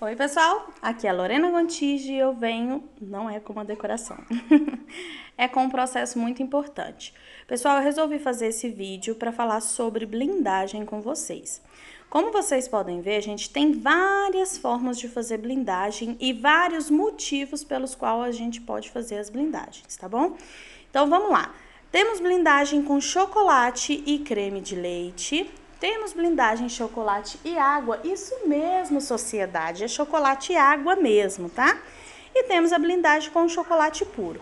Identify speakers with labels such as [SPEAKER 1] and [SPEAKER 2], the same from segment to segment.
[SPEAKER 1] Oi, pessoal! Aqui é a Lorena Gontige e eu venho, não é com uma decoração, é com um processo muito importante. Pessoal, eu resolvi fazer esse vídeo para falar sobre blindagem com vocês. Como vocês podem ver, gente, tem várias formas de fazer blindagem e vários motivos pelos quais a gente pode fazer as blindagens, tá bom? Então, vamos lá. Temos blindagem com chocolate e creme de leite, temos blindagem chocolate e água. Isso mesmo, sociedade. É chocolate e água mesmo, tá? E temos a blindagem com chocolate puro.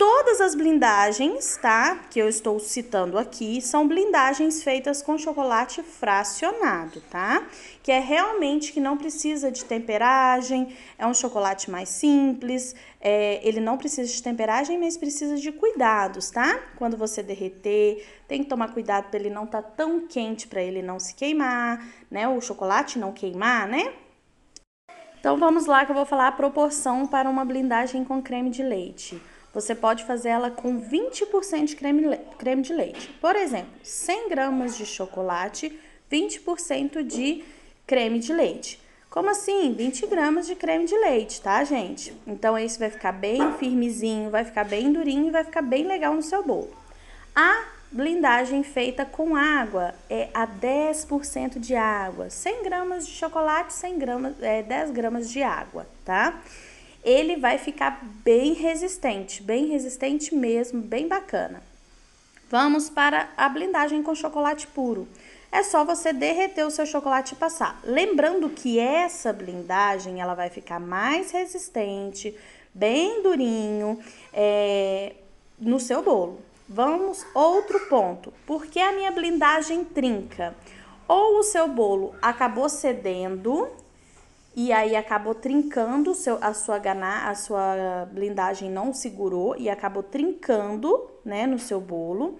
[SPEAKER 1] Todas as blindagens, tá? Que eu estou citando aqui, são blindagens feitas com chocolate fracionado, tá? Que é realmente que não precisa de temperagem, é um chocolate mais simples, é, ele não precisa de temperagem, mas precisa de cuidados, tá? Quando você derreter, tem que tomar cuidado para ele não estar tá tão quente para ele não se queimar, né? O chocolate não queimar, né? Então vamos lá que eu vou falar a proporção para uma blindagem com creme de leite. Você pode fazer ela com 20% de creme, creme de leite. Por exemplo, 100 gramas de chocolate, 20% de creme de leite. Como assim? 20 gramas de creme de leite, tá, gente? Então, esse vai ficar bem firmezinho, vai ficar bem durinho e vai ficar bem legal no seu bolo. A blindagem feita com água é a 10% de água. 100 gramas de chocolate, 100 gramas, é, 10 gramas de água, tá? ele vai ficar bem resistente, bem resistente mesmo, bem bacana. Vamos para a blindagem com chocolate puro. É só você derreter o seu chocolate e passar. Lembrando que essa blindagem ela vai ficar mais resistente, bem durinho é, no seu bolo. Vamos outro ponto. Por que a minha blindagem trinca? Ou o seu bolo acabou cedendo e aí acabou trincando seu, a sua ganá, a sua blindagem não segurou e acabou trincando, né, no seu bolo.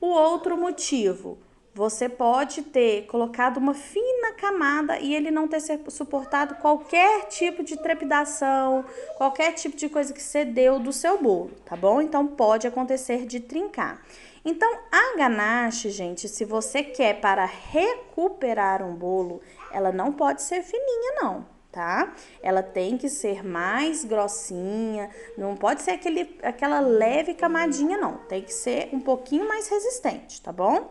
[SPEAKER 1] O outro motivo, você pode ter colocado uma fina camada e ele não ter suportado qualquer tipo de trepidação, qualquer tipo de coisa que cedeu do seu bolo, tá bom? Então pode acontecer de trincar. Então, a ganache, gente, se você quer para recuperar um bolo, ela não pode ser fininha, não tá? Ela tem que ser mais grossinha, não pode ser aquele, aquela leve camadinha, não. Tem que ser um pouquinho mais resistente, tá bom?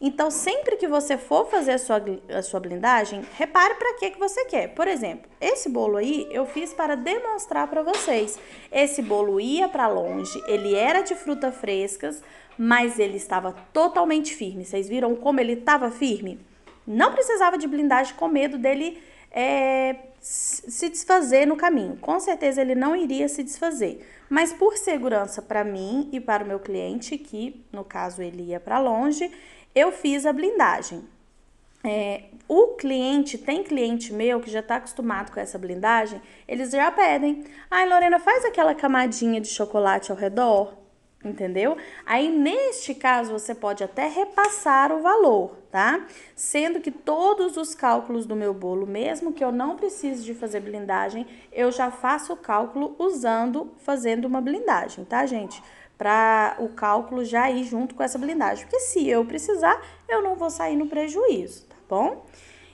[SPEAKER 1] Então, sempre que você for fazer a sua, a sua blindagem, repare para que, que você quer. Por exemplo, esse bolo aí eu fiz para demonstrar para vocês. Esse bolo ia para longe, ele era de frutas frescas, mas ele estava totalmente firme. Vocês viram como ele estava firme? Não precisava de blindagem com medo dele é, se desfazer no caminho. Com certeza ele não iria se desfazer, mas por segurança para mim e para o meu cliente, que no caso ele ia para longe, eu fiz a blindagem. É, o cliente, tem cliente meu que já está acostumado com essa blindagem, eles já pedem. Ai, Lorena, faz aquela camadinha de chocolate ao redor entendeu? Aí neste caso você pode até repassar o valor, tá? Sendo que todos os cálculos do meu bolo, mesmo que eu não precise de fazer blindagem, eu já faço o cálculo usando, fazendo uma blindagem, tá, gente? Para o cálculo já ir junto com essa blindagem, porque se eu precisar, eu não vou sair no prejuízo, tá bom?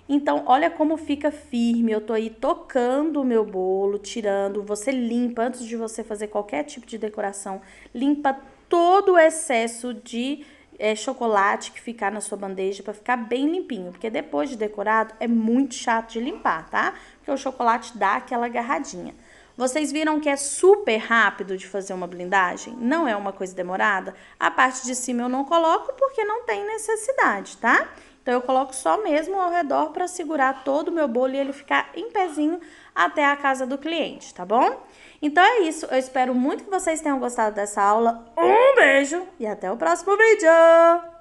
[SPEAKER 1] Então, olha como fica firme. Eu tô aí tocando o meu bolo, tirando. Você limpa antes de você fazer qualquer tipo de decoração, limpa todo o excesso de é, chocolate que ficar na sua bandeja para ficar bem limpinho, porque depois de decorado é muito chato de limpar, tá? Porque o chocolate dá aquela agarradinha. Vocês viram que é super rápido de fazer uma blindagem? Não é uma coisa demorada? A parte de cima eu não coloco porque não tem necessidade, tá? Então eu coloco só mesmo ao redor para segurar todo o meu bolo e ele ficar em pezinho até a casa do cliente, tá bom? Então é isso, eu espero muito que vocês tenham gostado dessa aula. Um beijo e até o próximo vídeo!